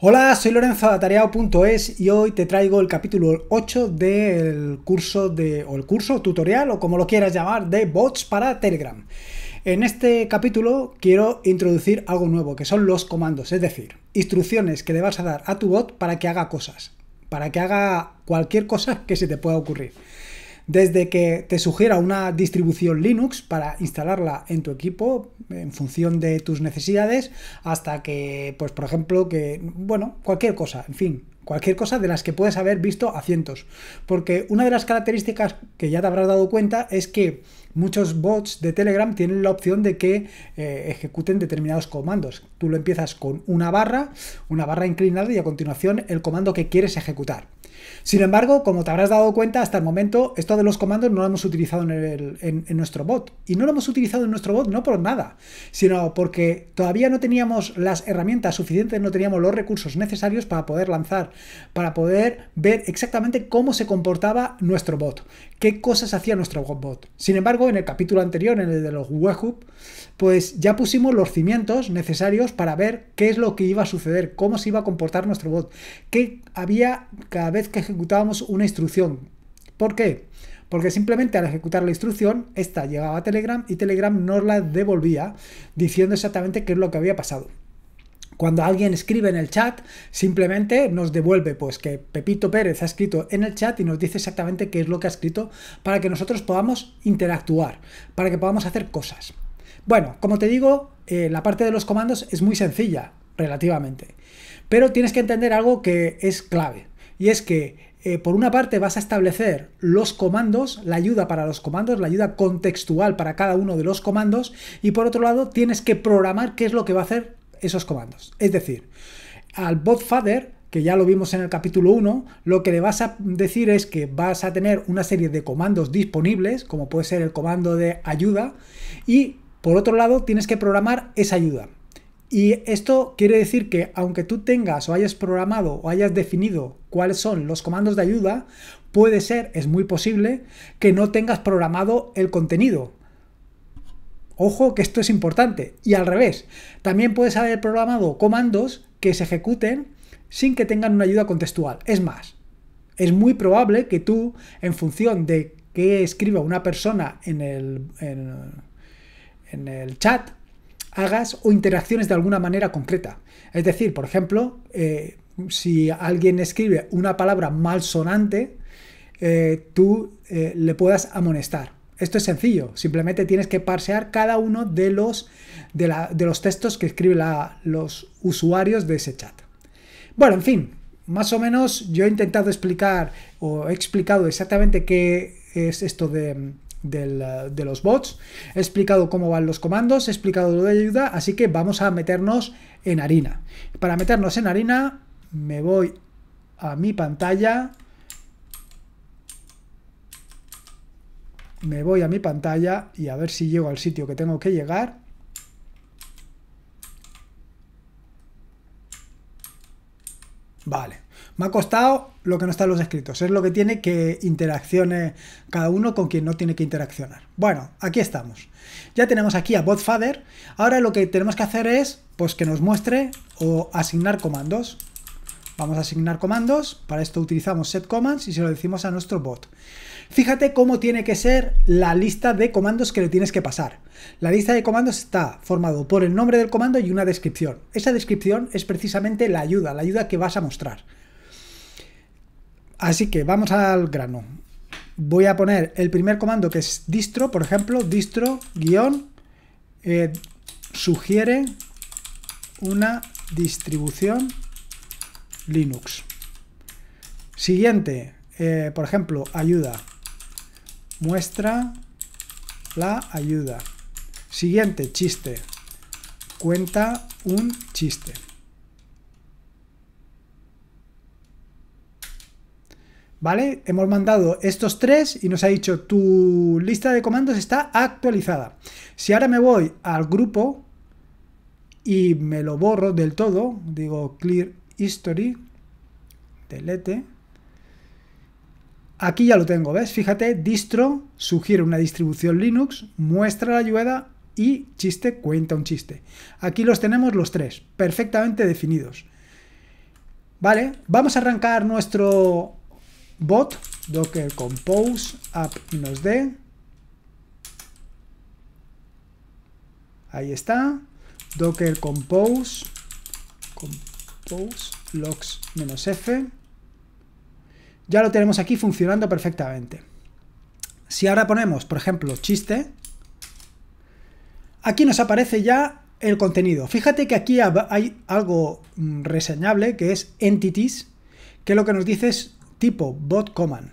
Hola, soy Lorenzo de Atareado.es y hoy te traigo el capítulo 8 del curso de, o el curso, tutorial o como lo quieras llamar, de bots para Telegram. En este capítulo quiero introducir algo nuevo, que son los comandos, es decir, instrucciones que le vas a dar a tu bot para que haga cosas, para que haga cualquier cosa que se te pueda ocurrir desde que te sugiera una distribución Linux para instalarla en tu equipo en función de tus necesidades, hasta que, pues por ejemplo, que, bueno, cualquier cosa, en fin, cualquier cosa de las que puedes haber visto a cientos. Porque una de las características que ya te habrás dado cuenta es que muchos bots de Telegram tienen la opción de que eh, ejecuten determinados comandos. Tú lo empiezas con una barra, una barra inclinada y a continuación el comando que quieres ejecutar. Sin embargo, como te habrás dado cuenta, hasta el momento esto de los comandos no lo hemos utilizado en, nuestro bot. Y no lo hemos utilizado en nuestro bot no por nada, sino porque todavía no teníamos las herramientas suficientes, no teníamos los recursos necesarios para poder lanzar, para poder ver exactamente cómo se comportaba nuestro bot qué cosas hacía nuestro bot. Sin embargo, en el capítulo anterior, en el de los webhooks, pues ya pusimos los cimientos necesarios para ver qué es lo que iba a suceder, cómo se iba a comportar nuestro bot, qué había cada vez que ejecutábamos una instrucción. ¿Por qué? Porque simplemente al ejecutar la instrucción, esta llegaba a Telegram y Telegram nos la devolvía diciendo exactamente qué es lo que había pasado. Cuando alguien escribe en el chat, simplemente nos devuelve pues que Pepito Pérez ha escrito en el chat y nos dice exactamente qué es lo que ha escrito para que nosotros podamos interactuar, para que podamos hacer cosas. Bueno, como te digo, eh, la parte de los comandos es muy sencilla, relativamente. Pero tienes que entender algo que es clave, y es que eh, por una parte vas a establecer los comandos, la ayuda para los comandos, la ayuda contextual para cada uno de los comandos, y por otro lado tienes que programar qué es lo que va a hacer esos comandos. Es decir, al bot father que ya lo vimos en el capítulo 1, lo que le vas a decir es que vas a tener una serie de comandos disponibles, como puede ser el comando de ayuda, y por otro lado tienes que programar esa ayuda. Y esto quiere decir que aunque tú tengas o hayas programado o hayas definido cuáles son los comandos de ayuda, puede ser, es muy posible, que no tengas programado el contenido. Ojo que esto es importante. Y al revés, también puedes haber programado comandos que se ejecuten sin que tengan una ayuda contextual. Es más, es muy probable que tú, en función de qué escriba una persona en el, en, el chat, hagas o interacciones de alguna manera concreta. Es decir, por ejemplo, eh, si alguien escribe una palabra malsonante, sonante, eh, tú eh, le puedas amonestar. Esto es sencillo, simplemente tienes que parsear cada uno de los, de, los textos que escriben los usuarios de ese chat. Bueno, en fin, más o menos yo he intentado explicar o he explicado exactamente qué es esto de, de los bots, he explicado cómo van los comandos, he explicado lo de ayuda, así que vamos a meternos en harina. Para meternos en harina me voy a mi pantalla me voy a mi pantalla y a ver si llego al sitio que tengo que llegar. Vale. Me ha costado lo que no está en los escritos. Es lo que tiene que interaccione cada uno con quien no tiene que interaccionar. Bueno, aquí estamos. Ya tenemos aquí a Botfather. Ahora lo que tenemos que hacer es pues que nos muestre o asignar comandos. Vamos a asignar comandos, para esto utilizamos set commands y se lo decimos a nuestro bot. Fíjate cómo tiene que ser la lista de comandos que le tienes que pasar. La lista de comandos está formado por el nombre del comando y una descripción. Esa descripción es precisamente la ayuda, la ayuda que vas a mostrar. Así que vamos al grano. Voy a poner el primer comando que es distro, por ejemplo, distro guión eh, sugiere una distribución Linux. Siguiente, eh, por ejemplo, ayuda. Muestra la ayuda. Siguiente, chiste. Cuenta un chiste. ¿Vale? Hemos mandado estos tres y nos ha dicho tu lista de comandos está actualizada. Si ahora me voy al grupo y me lo borro del todo, digo clear History, delete. Aquí ya lo tengo, ¿ves? Fíjate, distro, sugiere una distribución Linux, muestra la ayuda y chiste, cuenta un chiste. Aquí los tenemos los tres, perfectamente definidos. Vale, vamos a arrancar nuestro bot, docker compose app dé. Ahí está, docker compose post logs -f. Ya lo tenemos aquí funcionando perfectamente. Si ahora ponemos, por ejemplo, chiste, aquí nos aparece ya el contenido. Fíjate que aquí hay algo mm, reseñable que es entities, que lo que nos dice es tipo bot command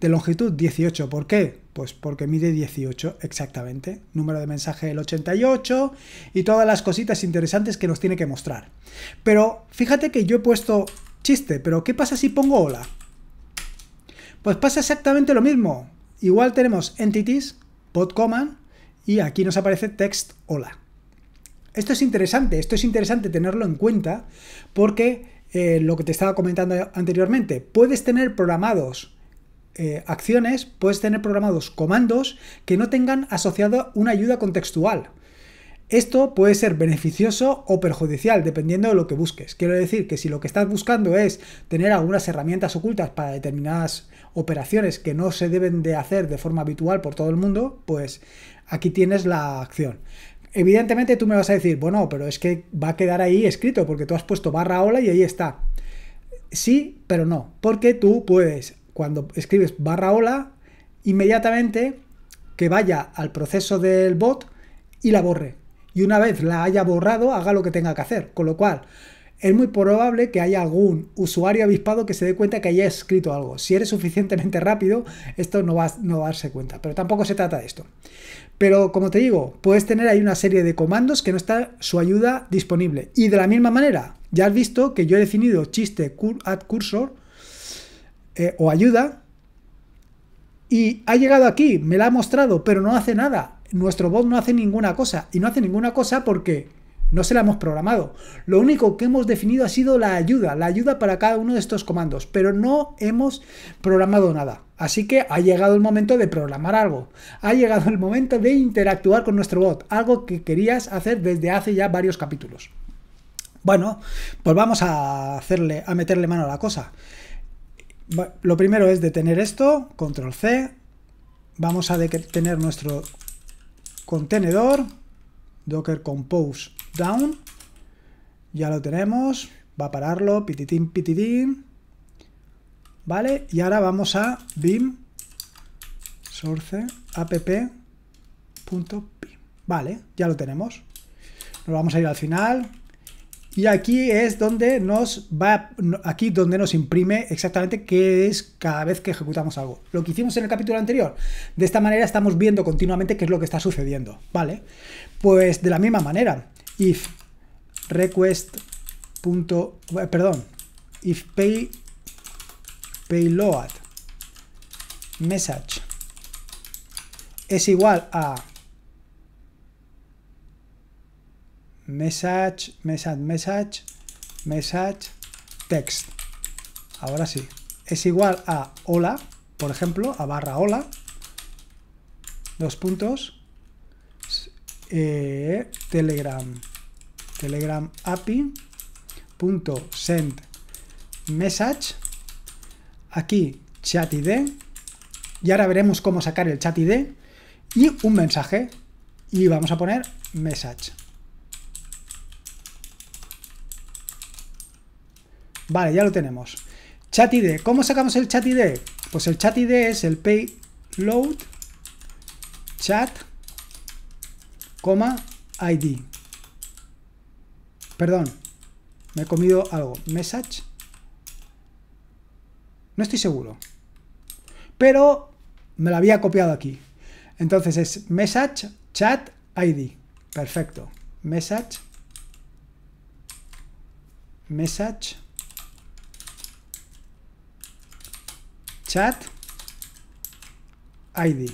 de longitud 18. ¿Por qué? Pues porque mide 18 exactamente. Número de mensaje el 88 y todas las cositas interesantes que nos tiene que mostrar. Pero fíjate que yo he puesto chiste, pero ¿qué pasa si pongo hola? Pues pasa exactamente lo mismo. Igual tenemos entities, command y aquí nos aparece text hola. Esto es interesante, esto es interesante tenerlo en cuenta porque eh, lo que te estaba comentando anteriormente, puedes tener programados eh, acciones, puedes tener programados comandos que no tengan asociada una ayuda contextual. Esto puede ser beneficioso o perjudicial dependiendo de lo que busques. Quiero decir que si lo que estás buscando es tener algunas herramientas ocultas para determinadas operaciones que no se deben de hacer de forma habitual por todo el mundo, pues aquí tienes la acción. Evidentemente tú me vas a decir, bueno, pero es que va a quedar ahí escrito porque tú has puesto barra ola y ahí está. Sí, pero no, porque tú puedes cuando escribes barra hola, inmediatamente que vaya al proceso del bot y la borre. Y una vez la haya borrado, haga lo que tenga que hacer. Con lo cual, es muy probable que haya algún usuario avispado que se dé cuenta que haya escrito algo. Si eres suficientemente rápido, esto no va, no a darse cuenta. Pero tampoco se trata de esto. Pero como te digo, puedes tener ahí una serie de comandos que no está su ayuda disponible. Y de la misma manera, ya has visto que yo he definido chiste add cursor eh, o ayuda y ha llegado aquí, me la ha mostrado, pero no hace nada. Nuestro bot no hace ninguna cosa y no hace ninguna cosa porque no se la hemos programado. Lo único que hemos definido ha sido la ayuda, la ayuda para cada uno de estos comandos, pero no hemos programado nada. Así que ha llegado el momento de programar algo, ha llegado el momento de interactuar con nuestro bot, algo que querías hacer desde hace ya varios capítulos. Bueno, pues vamos a hacerle, a meterle mano a la cosa. Lo primero es detener esto, control C. Vamos a detener nuestro contenedor, docker compose down. Ya lo tenemos, va a pararlo, pititín, pititín. ¿Vale? Y ahora vamos a bim source app.pim. Vale, ya lo tenemos. Nos vamos a ir al final, y aquí es donde nos va, aquí donde nos imprime exactamente qué es cada vez que ejecutamos algo. Lo que hicimos en el capítulo anterior. De esta manera estamos viendo continuamente qué es lo que está sucediendo, ¿vale? Pues de la misma manera, if request punto, eh, perdón, if pay payload message es igual a message, message, message, message, text. Ahora sí. Es igual a hola, por ejemplo, a barra hola, dos puntos, eh, telegram, telegram API, punto send message, aquí chat ID, y ahora veremos cómo sacar el chat ID, y un mensaje, y vamos a poner message. Vale, ya lo tenemos. Chat ID. ¿Cómo sacamos el chat ID? Pues el chat ID es el payload chat, ID. Perdón, me he comido algo. Message. No estoy seguro. Pero me lo había copiado aquí. Entonces es message chat ID. Perfecto. Message. Message. chat ID.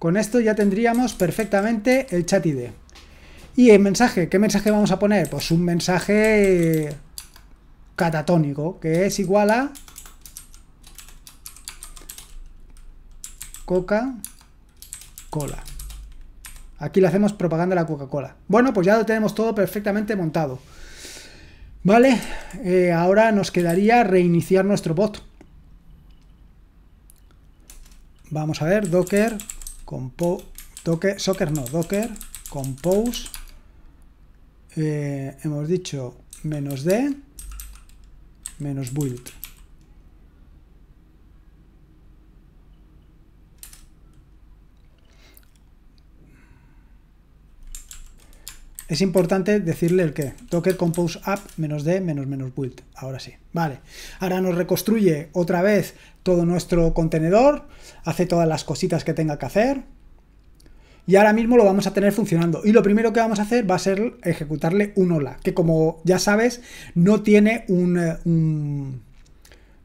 Con esto ya tendríamos perfectamente el chat ID. Y el mensaje, ¿qué mensaje vamos a poner? Pues un mensaje catatónico, que es igual a Coca-Cola. Aquí le hacemos propaganda a la Coca-Cola. Bueno, pues ya lo tenemos todo perfectamente montado. Vale, eh, ahora nos quedaría reiniciar nuestro bot. Vamos a ver, docker, compose, docker, no, docker, compose, eh, hemos dicho menos d, menos build. Es importante decirle el que. Docker compose app menos d menos menos build. Ahora sí. Vale. Ahora nos reconstruye otra vez todo nuestro contenedor. Hace todas las cositas que tenga que hacer. Y ahora mismo lo vamos a tener funcionando. Y lo primero que vamos a hacer va a ser ejecutarle un hola. Que como ya sabes, no tiene un eh,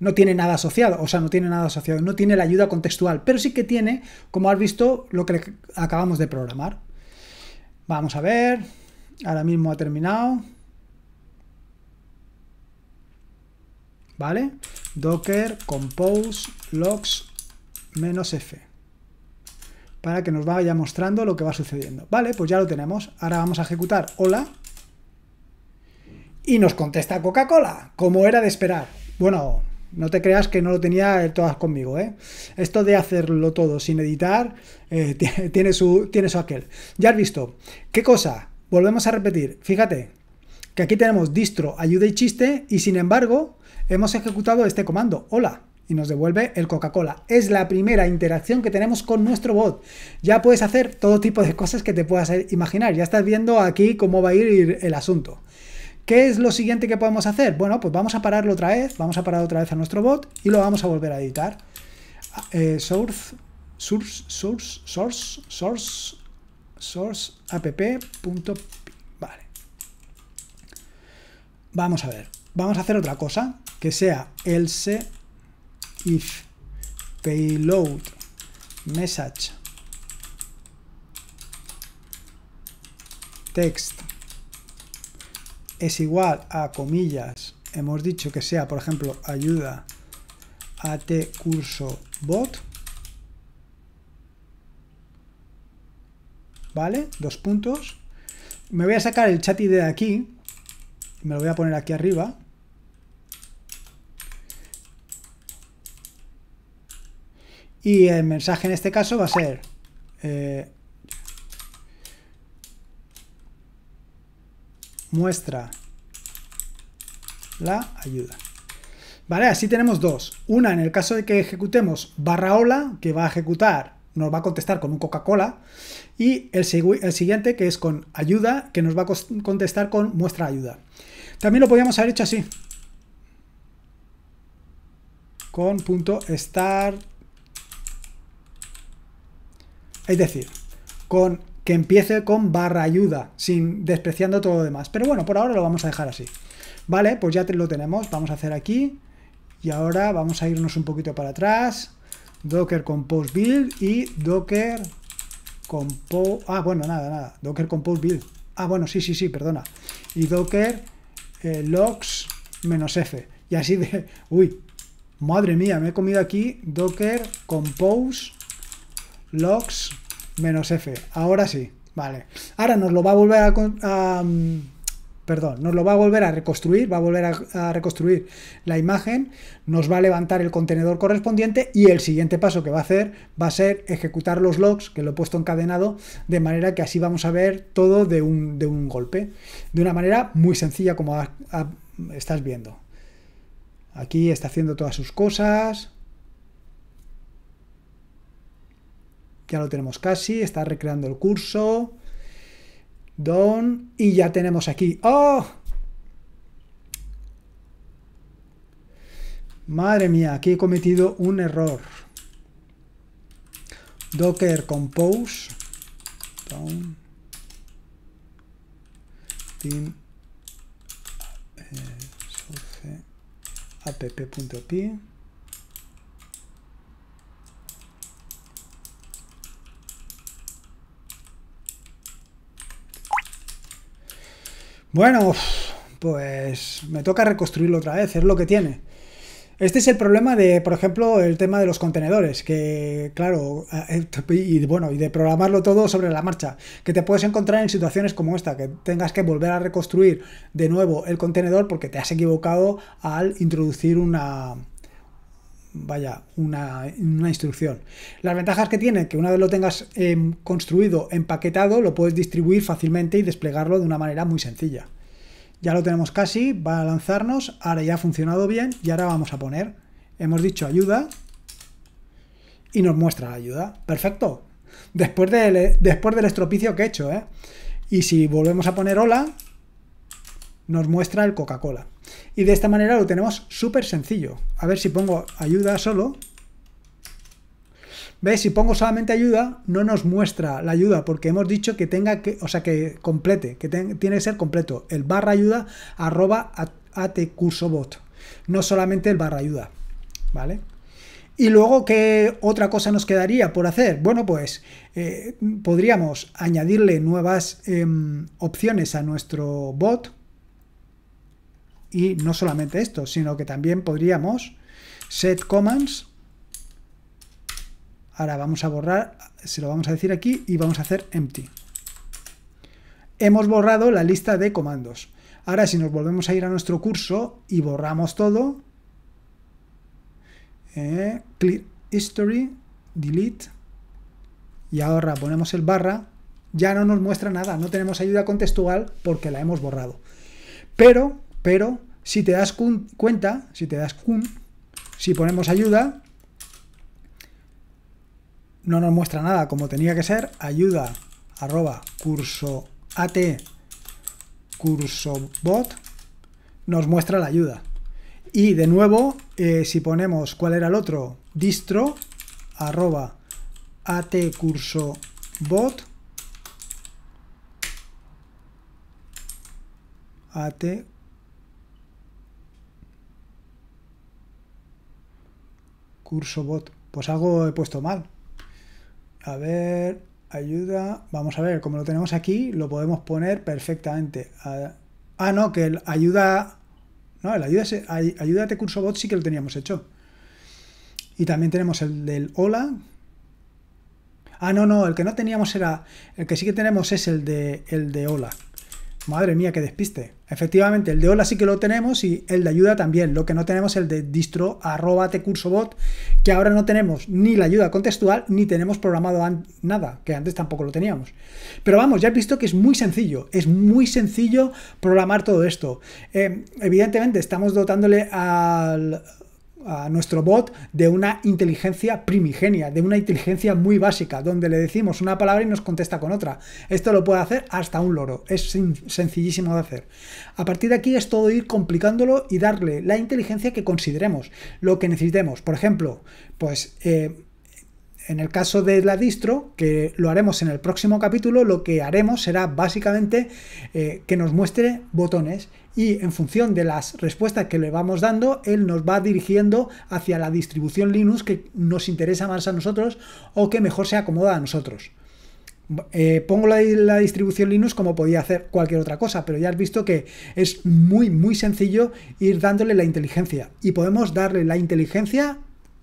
no tiene nada asociado, o sea, no tiene nada asociado, no tiene la ayuda contextual, pero sí que tiene, como has visto, lo que acabamos de programar. Vamos a ver, Ahora mismo ha terminado. ¿Vale? Docker compose logs menos F. Para que nos vaya mostrando lo que va sucediendo. Vale, pues ya lo tenemos. Ahora vamos a ejecutar hola. Y nos contesta Coca-Cola, como era de esperar. Bueno, no te creas que no lo tenía todas conmigo, ¿eh? Esto de hacerlo todo sin editar eh, tiene, su, tiene su aquel. Ya has visto. ¿Qué cosa? Volvemos a repetir, fíjate que aquí tenemos distro, ayuda y chiste y sin embargo hemos ejecutado este comando, hola, y nos devuelve el Coca-Cola. Es la primera interacción que tenemos con nuestro bot. Ya puedes hacer todo tipo de cosas que te puedas imaginar. Ya estás viendo aquí cómo va a ir el asunto. ¿Qué es lo siguiente que podemos hacer? Bueno, pues vamos a pararlo otra vez, vamos a parar otra vez a nuestro bot y lo vamos a volver a editar. Ah, eh, source, source, source, source, source, source Vale. Vamos a ver. Vamos a hacer otra cosa que sea else if payload message text es igual a comillas. Hemos dicho que sea, por ejemplo, ayuda at curso bot ¿vale? Dos puntos. Me voy a sacar el chat ID de aquí. Me lo voy a poner aquí arriba. Y el mensaje en este caso va a ser... Eh, muestra la ayuda. Vale, así tenemos dos. Una en el caso de que ejecutemos barra hola, que va a ejecutar nos va a contestar con un Coca-Cola y el, siguiente que es con ayuda, que nos va a contestar con muestra ayuda. También lo podríamos haber hecho así. Con punto start. Es decir, con que empiece con barra ayuda, sin despreciando todo lo demás. Pero bueno, por ahora lo vamos a dejar así. Vale, pues ya lo tenemos. Vamos a hacer aquí. Y ahora vamos a irnos un poquito para atrás docker compose build y docker compose... Ah, bueno, nada, nada. Docker compose build. Ah, bueno, sí, sí, sí, perdona. Y docker eh, logs menos F. Y así de... Uy, madre mía, me he comido aquí docker compose logs menos F. Ahora sí, vale. Ahora nos lo va a volver a mm, perdón, nos lo va a volver a reconstruir, va a volver a, reconstruir la imagen, nos va a levantar el contenedor correspondiente y el siguiente paso que va a hacer va a ser ejecutar los logs, que lo he puesto encadenado, de manera que así vamos a ver todo de un, golpe, de una manera muy sencilla como estás viendo. Aquí está haciendo todas sus cosas. Ya lo tenemos casi, está recreando el curso. Don. Y ya tenemos aquí. ¡Oh! Madre mía, aquí he cometido un error. Docker compose. Down. Pin. Eh, app.py Bueno, pues me toca reconstruirlo otra vez, es lo que tiene. Este es el problema de, por ejemplo, el tema de los contenedores, que claro, eh, eh, y bueno, y de programarlo todo sobre la marcha, que te puedes encontrar en situaciones como esta, que tengas que volver a reconstruir de nuevo el contenedor porque te has equivocado al introducir una, vaya, una, instrucción. Las ventajas que tiene, que una vez lo tengas em, construido, empaquetado, lo puedes distribuir fácilmente y desplegarlo de una manera muy sencilla. Ya lo tenemos casi, va a lanzarnos, ahora ya ha funcionado bien y ahora vamos a poner, hemos dicho ayuda y nos muestra la ayuda. Perfecto. Después del, eh, después del estropicio que he hecho, ¿eh? Y si volvemos a poner hola, nos muestra el Coca-Cola. Y de esta manera lo tenemos súper sencillo. A ver si pongo ayuda solo. ¿Ves? Si pongo solamente ayuda, no nos muestra la ayuda porque hemos dicho que tenga que, o sea, que complete, que tiene que ser completo. El barra ayuda arroba atcursobot No solamente el barra ayuda. ¿Vale? Y luego, ¿qué otra cosa nos quedaría por hacer? Bueno, pues eh, podríamos añadirle nuevas em, opciones a nuestro bot y no solamente esto, sino que también podríamos set commands. Ahora vamos a borrar, se lo vamos a decir aquí y vamos a hacer empty. Hemos borrado la lista de comandos. Ahora si nos volvemos a ir a nuestro curso y borramos todo, eh, history, delete, y ahora ponemos el barra, ya no nos muestra nada, no tenemos ayuda contextual porque la hemos borrado. Pero, pero, si te das cuenta, si te das si ponemos ayuda, no nos muestra nada como tenía que ser. Ayuda arroba curso at curso bot nos muestra la ayuda. Y de nuevo, eh, si ponemos cuál era el otro, distro arroba at curso bot at Curso bot. Pues algo he puesto mal. A ver, ayuda. Vamos a ver, como lo tenemos aquí, lo podemos poner perfectamente. Ah, no, que el ayuda. No, el ayuda, ayúdate curso bot sí que lo teníamos hecho. Y también tenemos el del hola. Ah, no, no, el que no teníamos era. El que sí que tenemos es el de el de hola. Madre mía, qué despiste. Efectivamente, el de hola sí que lo tenemos y el de ayuda también. Lo que no tenemos es el de distro arroba bot, que ahora no tenemos ni la ayuda contextual ni tenemos programado nada, que antes tampoco lo teníamos. Pero vamos, ya he visto que es muy sencillo, es muy sencillo programar todo esto. Eh, evidentemente, estamos dotándole al, nuestro bot de una inteligencia primigenia, de una inteligencia muy básica, donde le decimos una palabra y nos contesta con otra. Esto lo puede hacer hasta un loro, es sencillísimo de hacer. A partir de aquí es todo ir complicándolo y darle la inteligencia que consideremos, lo que necesitemos. Por ejemplo, pues... Eh, en el caso de la distro, que lo haremos en el próximo capítulo, lo que haremos será básicamente eh, que nos muestre botones y en función de las respuestas que le vamos dando, él nos va dirigiendo hacia la distribución Linux que nos interesa más a nosotros o que mejor se acomoda a nosotros. Eh, pongo la, la, distribución Linux como podía hacer cualquier otra cosa, pero ya has visto que es muy, muy sencillo ir dándole la inteligencia. Y podemos darle la inteligencia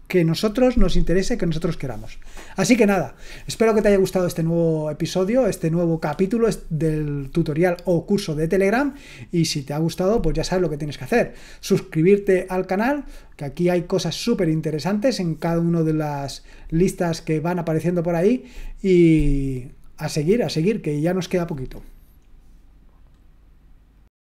que nosotros nos interese, que nosotros queramos. Así que nada, espero que te haya gustado este nuevo episodio, este nuevo capítulo del tutorial o curso de Telegram y si te ha gustado, pues ya sabes lo que tienes que hacer. Suscribirte al canal, que aquí hay cosas súper interesantes en cada una de las listas que van apareciendo por ahí y a seguir, a seguir, que ya nos queda poquito.